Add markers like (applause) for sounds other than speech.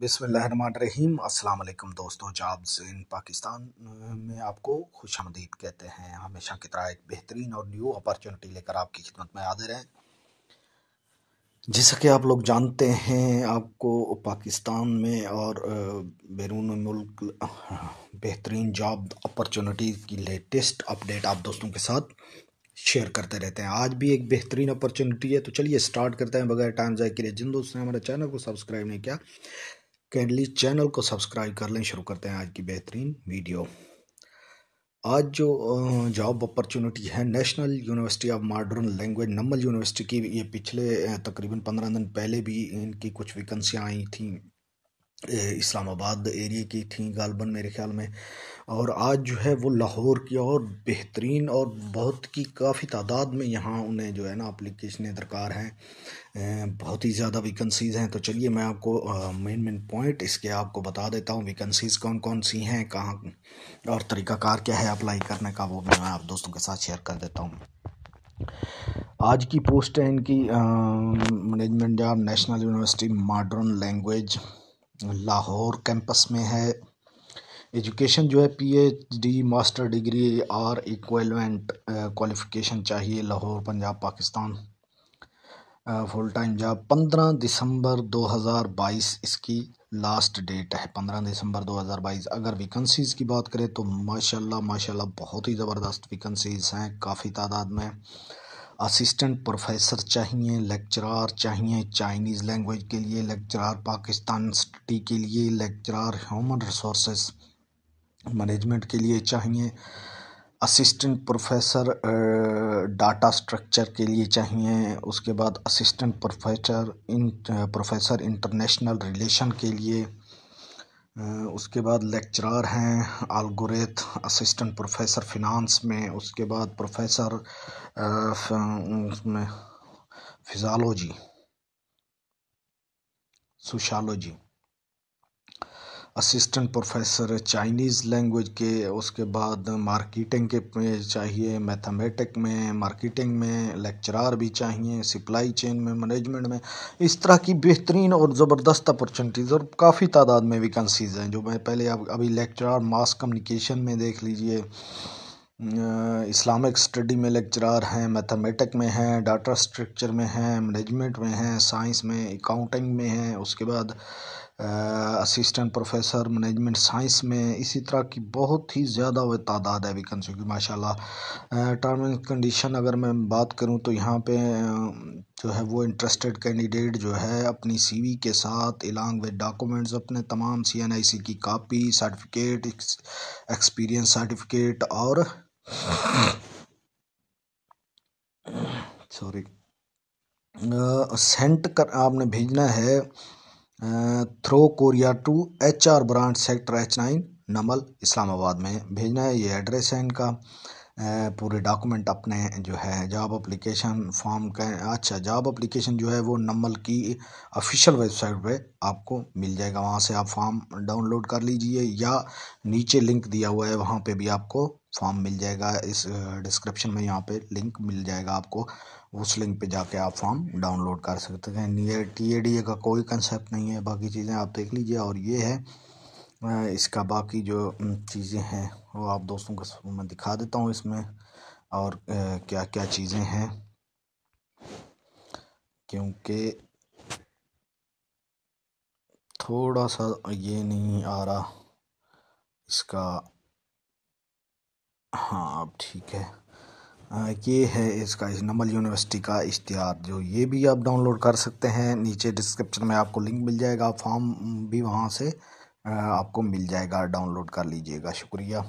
बिसमीम अल्लाम दोस्तों जॉब्स इन पाकिस्तान में आपको खुश आमदीद कहते हैं हमेशा की तरह एक बेहतरीन और न्यू अपॉर्चुनिटी लेकर आपकी खिदमत में हाजिर है जैसा कि आप लोग जानते हैं आपको पाकिस्तान में और बैरून मुल्क (laughs) बेहतरीन जॉब अपॉर्चुनिटी की लेटेस्ट अपडेट आप दोस्तों के साथ शेयर करते रहते हैं आज भी एक बेहतरीन अपॉर्चुनिटी है तो चलिए स्टार्ट करते हैं बगैर टाइम जाए के लिए जिन दोस्तों ने हमारे चैनल को सब्सक्राइब नहीं किया कैंडली चैनल को सब्सक्राइब कर लें शुरू करते हैं आज की बेहतरीन वीडियो आज जो जॉब अपॉर्चुनिटी है national university of modern language NUML university की ये पिछले तकरीबन पंद्रह दिन पहले भी इनकी कुछ वैकेंसियाँ आई थी इस्लामाबाद एरिए की थी गालबन मेरे ख्याल में और आज जो है वो लाहौर की और बेहतरीन और बहुत की काफ़ी तादाद में यहाँ उन्हें जो है ना अप्लीकेशनें दरकार हैं बहुत ही ज़्यादा वैकेंसीज़ हैं तो चलिए मैं आपको मेन मेन पॉइंट इसके आपको बता देता हूँ वैकेंसीज़ कौन कौन सी हैं कहाँ और तरीक़ाकार क्या है अप्लाई करने का वो भी मैं आप दोस्तों के साथ शेयर कर देता हूँ आज की पोस्ट है इनकी management job national university modern language Lahore campus में है एजुकेशन जो है पीएचडी मास्टर डिग्री और इक्वलमेंट क्वालिफ़िकेशन चाहिए Lahore Punjab Pakistan full time job पंद्रह दिसंबर 2022 इसकी लास्ट डेट है पंद्रह दिसंबर 2022 अगर वैकेंसीज़ की बात करें तो माशाल्लाह माशाल्लाह बहुत ही ज़बरदस्त वैकेंसीज़ हैं काफ़ी तादाद में असिस्टेंट प्रोफेसर चाहिए लेक्चरार चाहिए चाइनीज़ लैंग्वेज के लिए लेक्चरार पाकिस्तान स्टडी के लिए लेक्चरार ह्यूमन रिसोर्स मैनेजमेंट के लिए चाहिए असिस्टेंट प्रोफेसर डाटा स्ट्रक्चर के लिए चाहिए उसके बाद assistant professor in professor international relation के लिए उसके बाद लेक्चरार हैं आलगोरिथ असिस्टेंट प्रोफेसर फिनांस में उसके बाद प्रोफेसर उसमें physiology sociology assistant professor Chinese language के उसके बाद मार्केटिंग के में चाहिए मैथमेटिक में मार्केटिंग में लेक्चरार भी चाहिए सप्लाई चेन में मैनेजमेंट में इस तरह की बेहतरीन और ज़बरदस्त अपॉर्चुनिटीज़ और काफ़ी तादाद में वैकेंसीज़ हैं जो मैं पहले आप अभी लेक्चरार मास कम्युनिकेशन में देख लीजिए इस्लामिक स्टडी में लेक्चरार हैं मैथमेटिक में हैं डाटा स्ट्रक्चर में हैं मैनेजमेंट में हैं साइंस में अकाउंटिंग में हैं उसके बाद असिस्टेंट प्रोफेसर मैनेजमेंट साइंस में इसी तरह की बहुत ही ज़्यादा वह तादाद है वैकेंसी की माशाल्लाह टर्म एंड कंडीशन अगर मैं बात करूँ तो यहाँ पे जो है वो इंटरेस्टेड कैंडिडेट जो है अपनी सीवी के साथ एलॉन्ग विद डॉक्यूमेंट्स अपने तमाम सीएनआईसी की कापी सर्टिफिकेट एक्सपीरियंस सर्टिफिकेट और सॉरी (coughs) सेंट कर आपने भेजना है through courier to H R branch sector H nine Namal Islamabad में भेजना है ये एड्रेस है इनका पूरे डॉक्यूमेंट अपने जो है जॉब अप्लीकेशन फॉर्म का अच्छा जॉब अप्लीकेशन जो है वो नमल की ऑफिशियल वेबसाइट पे आपको मिल जाएगा वहाँ से आप फॉर्म डाउनलोड कर लीजिए या नीचे लिंक दिया हुआ है वहाँ पे भी आपको फॉर्म मिल जाएगा इस डिस्क्रिप्शन में यहाँ पे लिंक मिल जाएगा आपको उस लिंक पे जाके आप फॉर्म डाउनलोड कर सकते हैं ये टी ए डी ए का कोई कंसेप्ट नहीं है बाकी चीज़ें आप देख लीजिए और ये है इसका बाकी जो चीज़ें हैं वो आप दोस्तों को मैं दिखा देता हूँ इसमें और क्या क्या चीज़ें हैं क्योंकि थोड़ा सा ये नहीं आ रहा इसका जनाब ठीक है आ, ये है इसका इस नमल यूनिवर्सिटी का इश्तहार जो ये भी आप डाउनलोड कर सकते हैं नीचे डिस्क्रिप्शन में आपको लिंक मिल जाएगा फॉर्म भी वहाँ से आपको मिल जाएगा डाउनलोड कर लीजिएगा शुक्रिया